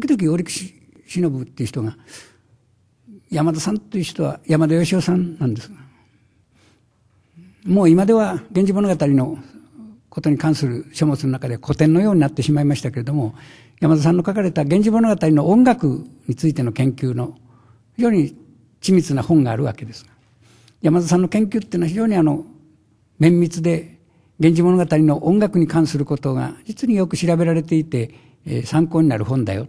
時々折口忍っていう人が、山田さんという人は山田義雄さんなんです。もう今では「源氏物語」のことに関する書物の中で古典のようになってしまいましたけれども山田さんの書かれた「源氏物語」の音楽についての研究の非常に緻密な本があるわけです山田さんの研究っていうのは非常にあの綿密で「源氏物語」の音楽に関することが実によく調べられていて、えー、参考になる本だよ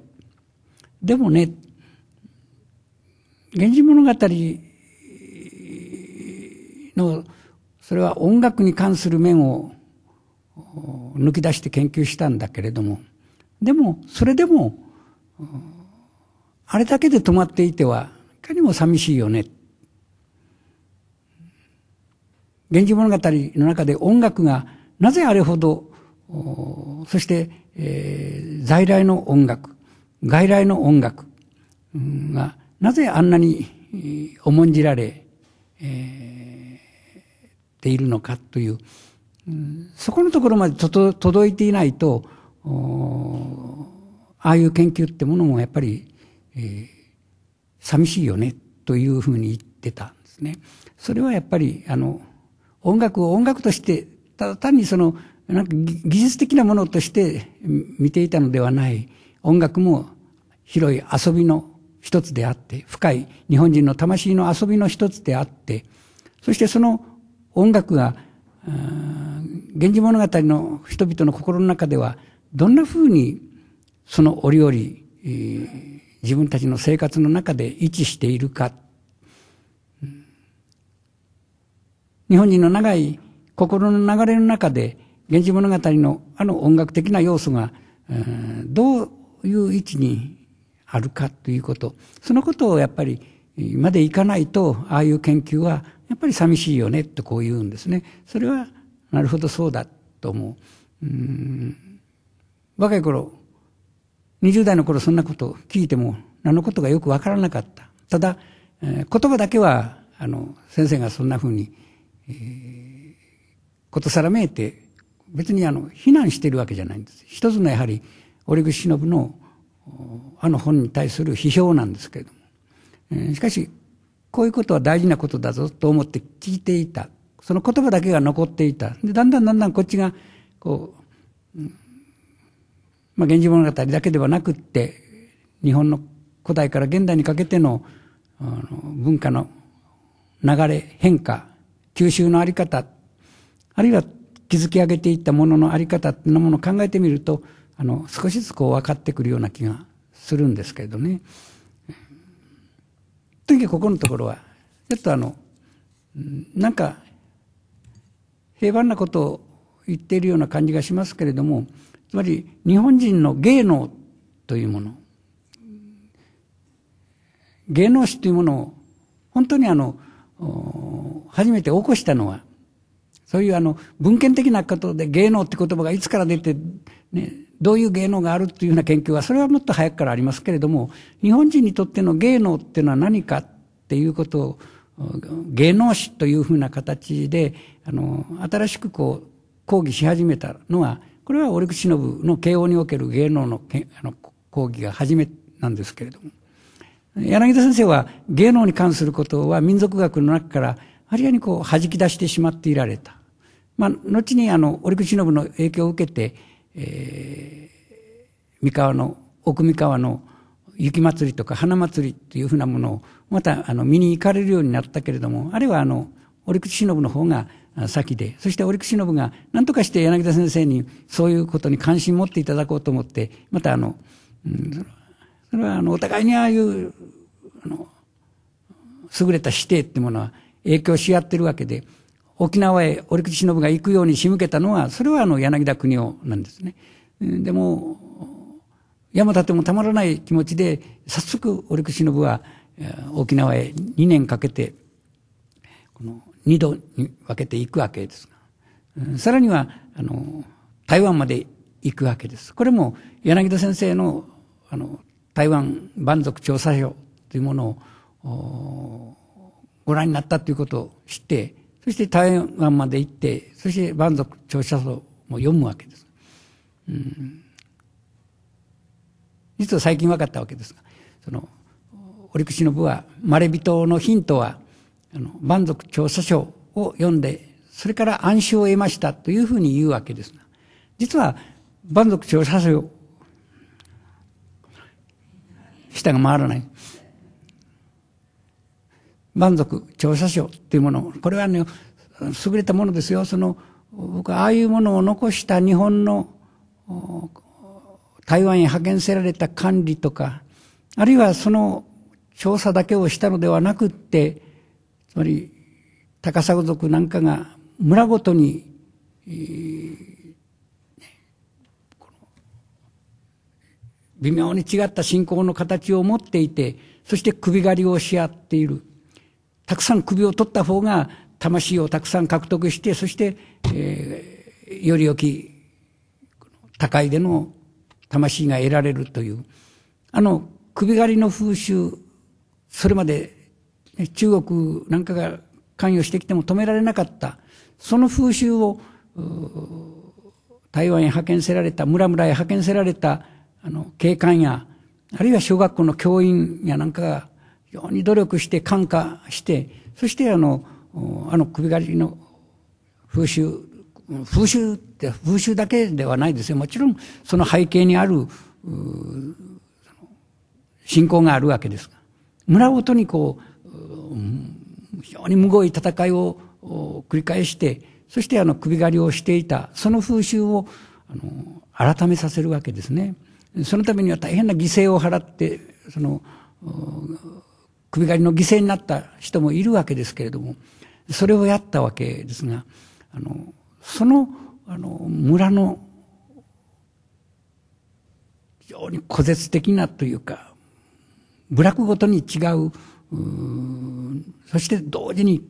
でもね、源氏物語の、それは音楽に関する面を抜き出して研究したんだけれども、でも、それでも、あれだけで止まっていては、いかにも寂しいよね。源氏物語の中で音楽がなぜあれほど、そして、えー、在来の音楽、外来の音楽がなぜあんなに重んじられ、えー、ているのかという、そこのところまで届いていないと、ああいう研究ってものもやっぱり、えー、寂しいよねというふうに言ってたんですね。それはやっぱり、あの、音楽を音楽として、ただ単にその、なんか技術的なものとして見ていたのではない。音楽も広い遊びの一つであって、深い日本人の魂の遊びの一つであって、そしてその音楽が、源氏物語の人々の心の中では、どんな風にその折々、えー、自分たちの生活の中で位置しているか。日本人の長い心の流れの中で、源氏物語のあの音楽的な要素が、どういう位置にあるかということ、そのことをやっぱりまでいかないと、ああいう研究はやっぱり寂しいよねとこう言うんですね。それは、なるほどそうだと思う。うん若い頃、20代の頃そんなこと聞いても何のことがよくわからなかった。ただ、えー、言葉だけは、あの、先生がそんなふうに、えー、ことさらめいて、別にあの、非難しているわけじゃないんです。一つのやはり、折口忍のあの本に対する批評なんですけれども、えー、しかしこういうことは大事なことだぞと思って聞いていたその言葉だけが残っていたでだんだんだんだんこっちがこう、うんまあ、源氏物語だけではなくって日本の古代から現代にかけてのあの文化の流れ変化吸収のあり方あるいは築き上げていったもののあり方っていうものを考えてみるとあの少しずつこう分かってくるような気がするんですけれどねとにかくここのところは ちょっとあのなんか平凡なことを言っているような感じがしますけれどもつまり日本人の芸能というもの芸能史というものを本当にあの初めて起こしたのはそういうあの、文献的なことで芸能って言葉がいつから出て、ね、どういう芸能があるっていうような研究は、それはもっと早くからありますけれども、日本人にとっての芸能っていうのは何かっていうことを、芸能史というふうな形で、あの、新しくこう、講義し始めたのは、これは折口信の慶応における芸能のけあの講義が初めなんですけれども、柳田先生は芸能に関することは民族学の中から、ありありにこう、弾き出してしまっていられた。まあ、後にあの折口信の影響を受けて、えー、三河の奥三河の雪祭りとか花祭りというふうなものをまたあの見に行かれるようになったけれどもあれはあの折口信の方が先でそして折口信が何とかして柳田先生にそういうことに関心を持っていただこうと思ってまたあの、うん、それはあのお互いにああいうあの優れた師弟ってものは影響し合ってるわけで。沖縄へ折口忍が行くように仕向けたのは、それはあの柳田国夫なんですね。でも、山立てもたまらない気持ちで、早速折口忍は沖縄へ2年かけて、この2度に分けていくわけですさらには、あの、台湾まで行くわけです。これも柳田先生の、あの、台湾蛮族調査票というものをご覧になったということを知って、そして台湾まで行って、そして万族調査層も読むわけです。うん、実は最近分かったわけですが、その、折口信は、まれびとのヒントは、あの万族調査書を読んで、それから暗証を得ましたというふうに言うわけですが、実は万族調査書、下が回らない。満足調査書っていうもの、これはね、優れたものですよ。その、僕はああいうものを残した日本の台湾へ派遣せられた管理とか、あるいはその調査だけをしたのではなくって、つまり高砂族なんかが村ごとに、微妙に違った信仰の形を持っていて、そして首狩りをし合っている。たくさん首を取った方が魂をたくさん獲得して、そして、えー、より良き、高いでの魂が得られるという。あの、首狩りの風習、それまで、ね、中国なんかが関与してきても止められなかった。その風習を、台湾へ派遣せられた、村々へ派遣せられた、あの、警官や、あるいは小学校の教員やなんかが非常に努力して感化して、そしてあの、あの首狩りの風習、風習って風習だけではないですよ。もちろんその背景にある、信仰があるわけですが、村ごとにこう、非常にむごい戦いを繰り返して、そしてあの首狩りをしていた、その風習をあの改めさせるわけですね。そのためには大変な犠牲を払って、その、首狩りの犠牲になった人もいるわけですけれども、それをやったわけですが、あの、その、あの、村の、非常に古絶的なというか、部落ごとに違う、うそして同時に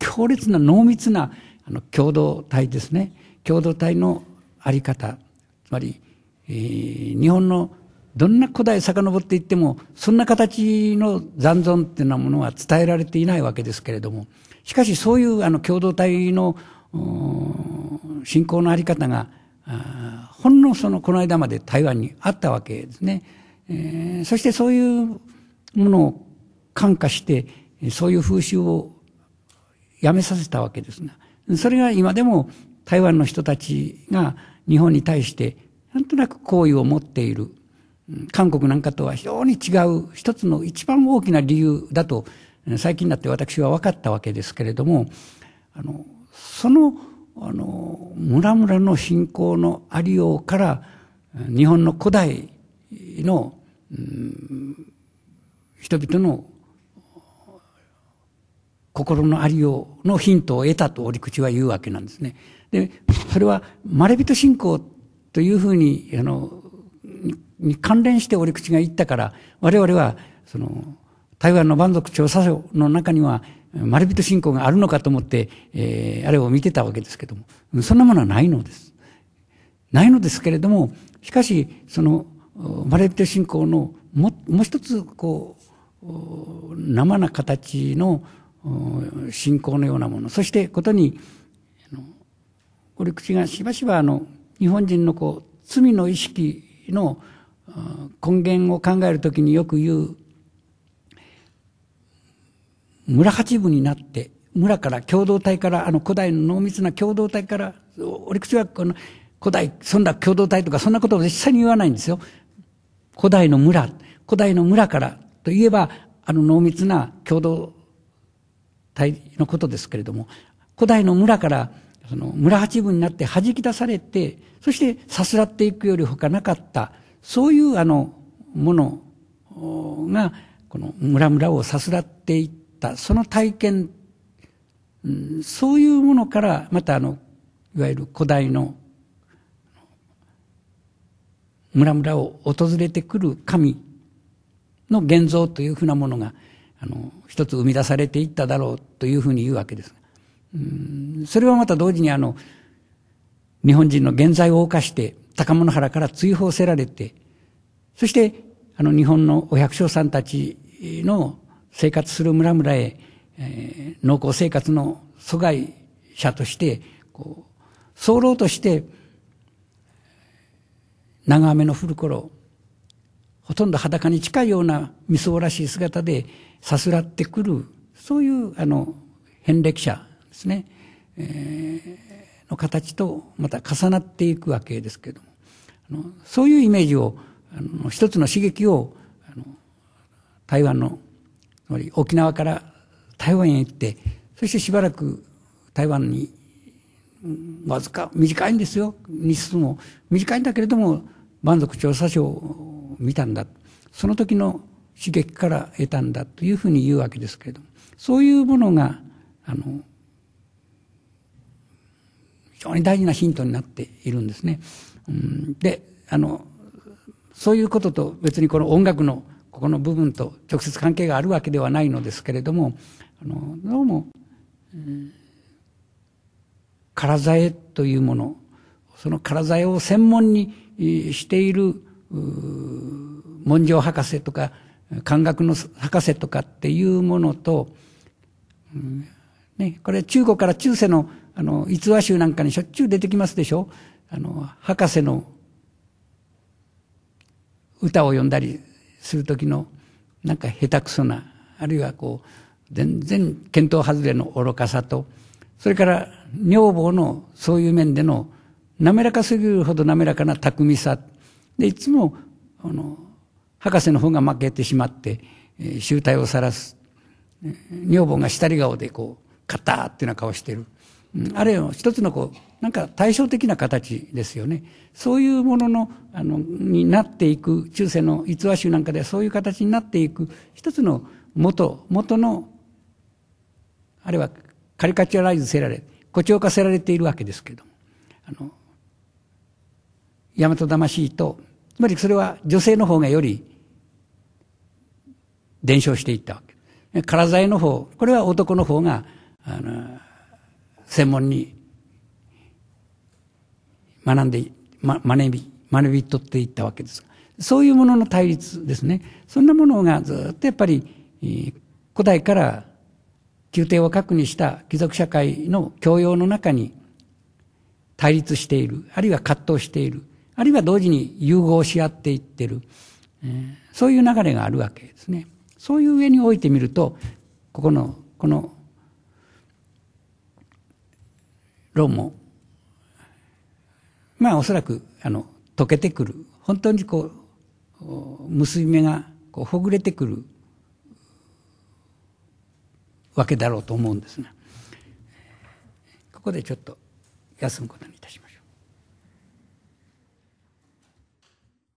強烈な濃密なあの共同体ですね。共同体のあり方、つまり、えー、日本のどんな古代遡っていっても、そんな形の残存っていうようなものは伝えられていないわけですけれども、しかしそういうあの共同体の信仰のあり方が、ほんのそのこの間まで台湾にあったわけですね。えー、そしてそういうものを感化して、そういう風習をやめさせたわけですが、それが今でも台湾の人たちが日本に対して、なんとなく好意を持っている。韓国なんかとは非常に違う一つの一番大きな理由だと最近になって私は分かったわけですけれどもあのそのあの村々の信仰のありようから日本の古代の、うん、人々の心のありようのヒントを得たと折口は言うわけなんですね。でそれはまれびと信仰というふうにあのに関連して折口が言ったから、我々は、その、台湾の蛮族調査書の中には、丸人信仰があるのかと思って、えー、あれを見てたわけですけども、そんなものはないのです。ないのですけれども、しかし、その、丸人信仰のも、もう一つ、こう、生な形の信仰のようなもの、そしてことに、折口がしばしばあの、日本人のこう、罪の意識の根源を考えるときによく言う、村八部になって、村から共同体から、あの古代の濃密な共同体から、折口はこの古代、そんな共同体とかそんなことを実際に言わないんですよ。古代の村、古代の村からといえば、あの濃密な共同体のことですけれども、古代の村から、その村八分になって弾き出されて、そしてさすらっていくよりほかなかった、そういうあのものがこの村々をさすらっていったその体験、うん、そういうものからまたあのいわゆる古代の村々を訪れてくる神の現像というふうなものがあの一つ生み出されていっただろうというふうに言うわけです。うんそれはまた同時にあの日本人の現在を犯して高物原から追放せられて、そして、あの、日本のお百姓さんたちの生活する村々へ、えー、農耕生活の疎外者として、こう、騒動として、長雨の降る頃、ほとんど裸に近いような未僧らしい姿でさすらってくる、そういう、あの、遍歴者ですね。えーの形とまた重なっていくわけですけれどもあのそういうイメージをあの一つの刺激をあの台湾のつまり沖縄から台湾へ行ってそしてしばらく台湾にわずか短いんですよ日数も短いんだけれども満足調査書を見たんだその時の刺激から得たんだというふうに言うわけですけれどもそういうものがあの常に大事なヒントになっているんですね。うん、で、あの、そういうことと別にこの音楽のここの部分と直接関係があるわけではないのですけれども、あの、どうも、うん、からざえというもの、そのからざえを専門にしている文章博士とか、漢学の博士とかっていうものと、うん、ね、これ中国から中世のあの、逸話集なんかにしょっちゅう出てきますでしょあの、博士の歌を読んだりする時の、なんか下手くそな、あるいはこう、全然見当外れの愚かさと、それから女房のそういう面での滑らかすぎるほど滑らかな巧みさ。で、いつも、あの、博士の方が負けてしまって、えー、集体を晒す。女房が下り顔でこう、カターっていうような顔してる。あるいは一つのこう、なんか対照的な形ですよね。そういうものの、あの、になっていく、中世の逸話集なんかではそういう形になっていく、一つの元、元の、あるいはカリカチュアライズせられ、誇張化せられているわけですけども、あの、大和魂と、つまりそれは女性の方がより伝承していったわけ。からざいの方、これは男の方が、あの、専門に学んで、ま、学び、学び取っていったわけです。そういうものの対立ですね。そんなものがずっとやっぱり、えー、古代から宮廷を核にした貴族社会の教養の中に対立している、あるいは葛藤している、あるいは同時に融合し合っていってる、えー、そういう流れがあるわけですね。そういう上においてみると、ここの、この論も、まあおそらく、あの、溶けてくる。本当にこう、結び目がこうほぐれてくるわけだろうと思うんですが、ここでちょっと休むことにいたします。